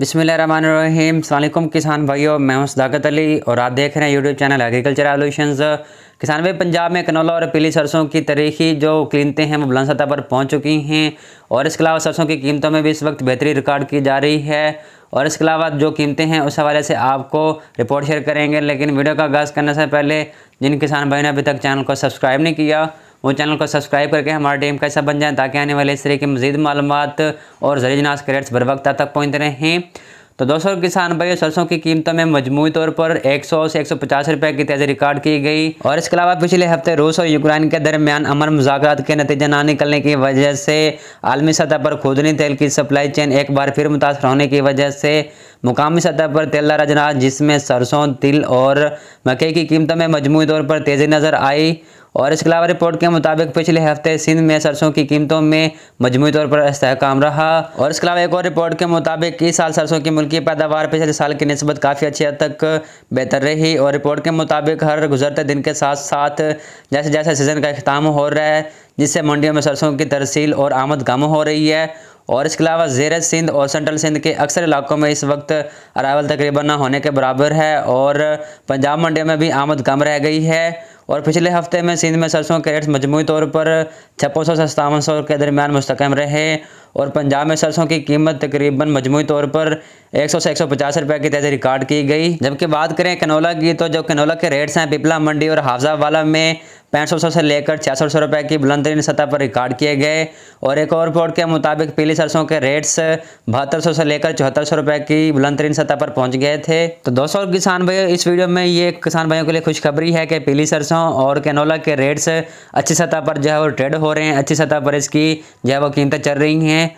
बिसमीम सलामकुम किसान भाइयों मैं हूं सदाकत अली और आप देख रहे हैं यूट्यूब चैनल एग्रीकल्चर एवोल्यूशन किसान भाई पंजाब में कनौला और पीली सरसों की तरीखी जो कीमतें हैं वो बुलंद सतह पर पहुंच चुकी हैं और इसके अलावा सरसों की कीमतों में भी इस वक्त बेहतरी रिकॉर्ड की जा रही है और इसके अलावा जो कीमतें हैं उस हवाले से आपको रिपोर्ट शेयर करेंगे लेकिन वीडियो का आगाज़ करने से पहले जिन किसान भाई ने अभी तक चैनल को सब्सक्राइब नहीं किया वो चैनल को सब्सक्राइब करके हमारा टीम कैसा बन जाए ताकि आने वाले इस तरह की मजीद मालूम और जरिए नाज के रेट्स बर वक्त तक पहुँच हैं तो दोस्तों किसान भाई सरसों की कीमतों में मजमू तौर पर 100 से 150 रुपये की तेजी रिकॉर्ड की गई और इसके अलावा पिछले हफ्ते रूस और यूक्रेन के दरमियान अमर मुजाकर के नतीजे ना निकलने की वजह से आलमी सतह पर खुदनी तेल की सप्लाई चेन एक बार फिर मुतासर होने की वजह से मुकामी सतह पर तेल रजना जिसमें सरसों तिल और मकई की कीमतों में मजमू तौर पर तेज़ी नज़र आई और इसके अलावा रिपोर्ट के मुताबिक पिछले हफ्ते सिंध में सरसों की कीमतों में मजमू तौर पर इसकाम रहा और इसके अलावा एक और रिपोर्ट के मुताबिक इस साल सरसों की मुल्की पैदावार पिछले साल की नस्बत काफ़ी अच्छी हद तक बेहतर रही और रिपोर्ट के मुताबिक हर गुजरते दिन के साथ साथ जैसे जैसे सीज़न का अख्ताम हो रहा है जिससे मंडियों में सरसों की तरसील और आमद कम हो रही है और इसके अलावा जेर सिंध और सेंट्रल सिंध के अक्सर इलाकों में इस वक्त अरावल तकरीबन न होने के बराबर है और पंजाब मंडियों में भी आमद कम रह गई है और पिछले हफ्ते में सिंध में सरसों के रेट्स मजमू तौर पर छप्पन सौ से सतावन सौ के दरमियान मुस्तकम रहे और पंजाब में सरसों की कीमत तकरीबन मजमू तौर पर 100 से 150 रुपये की तेज़ी रिकॉर्ड की गई जबकि बात करें कनोला की तो जो कनोला के रेट्स हैं पिपला मंडी और हाफजा वाला में पैंसठ सौ से लेकर छियासठ सौ रुपये की बुलंदरीन सतह पर रिकॉर्ड किए गए और एक और रिपोर्ट के मुताबिक पीली सरसों के रेट्स बहत्तर सौ से लेकर चौहत्तर सौ रुपये की बुलंदरीन सतह पर पहुंच गए थे तो दोस्तों किसान भाई इस वीडियो में ये किसान भाइयों के लिए खुशखबरी है कि पीली सरसों और कैनोला के रेट्स अच्छी सतह पर जो है वो ट्रेड हो रहे हैं अच्छी सतह पर इसकी जो है वो कीमतें चल रही हैं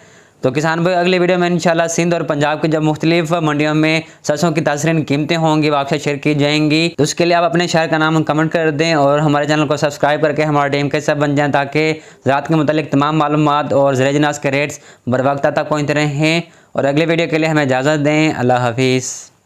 तो किसान भाई अगले वीडियो में इंशाल्लाह सिंध और पंजाब के जब मुख्तलिफ मंडियों में सरसों की तासरीन कीमतें होंगी वापस शेयर की जाएंगी तो उसके लिए आप अपने शहर का नाम कमेंट कर दें और हमारे चैनल को सब्सक्राइब करके हमारे टीम के सब बन जाएँ ताकि रात के मतलब तमाम मालूम और जनास के रेट्स बर वक्त तक पहुँचते रहें और अगले वीडियो के लिए हमें इजाज़त दें अल्लाह हाफिज़